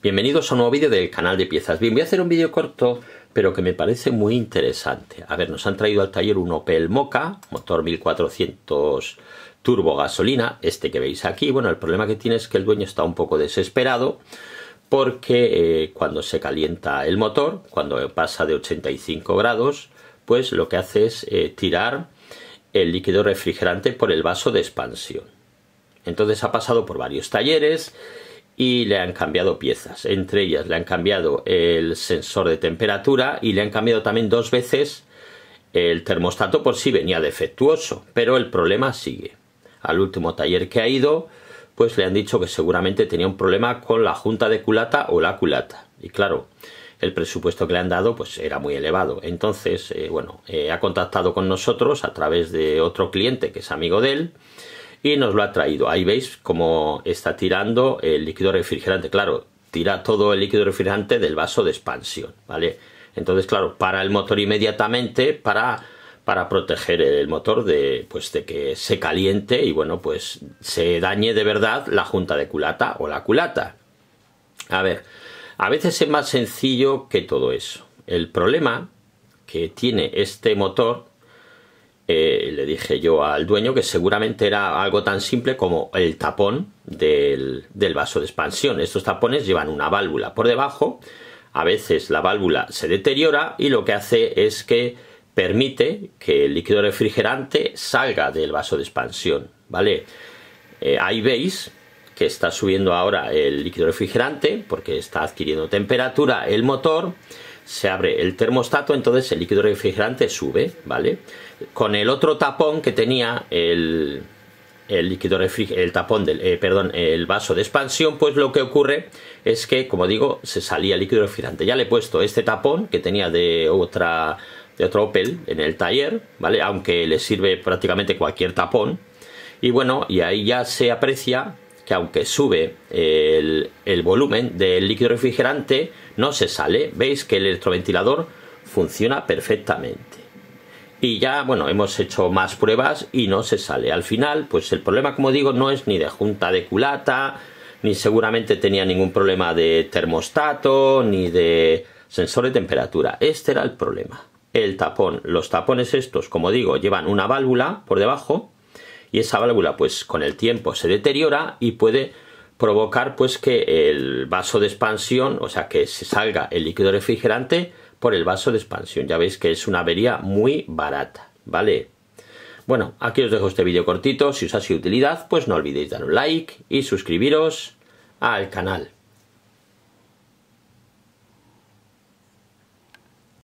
Bienvenidos a un nuevo vídeo del canal de piezas. Bien, voy a hacer un vídeo corto, pero que me parece muy interesante. A ver, nos han traído al taller un Opel Mocha, motor 1400 turbo gasolina, este que veis aquí. Bueno, el problema que tiene es que el dueño está un poco desesperado porque eh, cuando se calienta el motor, cuando pasa de 85 grados, pues lo que hace es eh, tirar el líquido refrigerante por el vaso de expansión. Entonces ha pasado por varios talleres y le han cambiado piezas. Entre ellas le han cambiado el sensor de temperatura y le han cambiado también dos veces el termostato por si venía defectuoso, pero el problema sigue. Al último taller que ha ido, pues le han dicho que seguramente tenía un problema con la junta de culata o la culata. Y claro, el presupuesto que le han dado pues era muy elevado. Entonces, eh, bueno, eh, ha contactado con nosotros a través de otro cliente que es amigo de él y nos lo ha traído. Ahí veis cómo está tirando el líquido refrigerante. Claro, tira todo el líquido refrigerante del vaso de expansión, ¿vale? Entonces, claro, para el motor inmediatamente para, para proteger el motor de, pues, de que se caliente y, bueno, pues se dañe de verdad la junta de culata o la culata. A ver, a veces es más sencillo que todo eso. El problema que tiene este motor eh, le dije yo al dueño que seguramente era algo tan simple como el tapón del, vaso de expansión. Estos tapones llevan una válvula por debajo, a veces la válvula se deteriora y lo que hace es que permite que el líquido refrigerante salga del vaso de expansión, ¿vale? Eh, ahí veis que está subiendo ahora el líquido refrigerante porque está adquiriendo temperatura el motor se abre el termostato, entonces el líquido refrigerante sube, ¿vale? Con el otro tapón que tenía el, el líquido el tapón del, eh, perdón, el vaso de expansión, pues lo que ocurre es que, como digo, se salía el líquido refrigerante. Ya le he puesto este tapón que tenía de otra de otro Opel en el taller, ¿vale? Aunque le sirve prácticamente cualquier tapón. Y bueno, y ahí ya se aprecia que aunque sube el, el volumen del líquido refrigerante, no se sale. Veis que el electroventilador funciona perfectamente y ya bueno hemos hecho más pruebas y no se sale al final pues el problema como digo no es ni de junta de culata ni seguramente tenía ningún problema de termostato ni de sensor de temperatura este era el problema el tapón los tapones estos como digo llevan una válvula por debajo y esa válvula pues con el tiempo se deteriora y puede provocar pues que el vaso de expansión, o sea que se salga el líquido refrigerante por el vaso de expansión. Ya veis que es una avería muy barata, ¿vale? Bueno, aquí os dejo este vídeo cortito, si os ha sido utilidad pues no olvidéis dar un like y suscribiros al canal.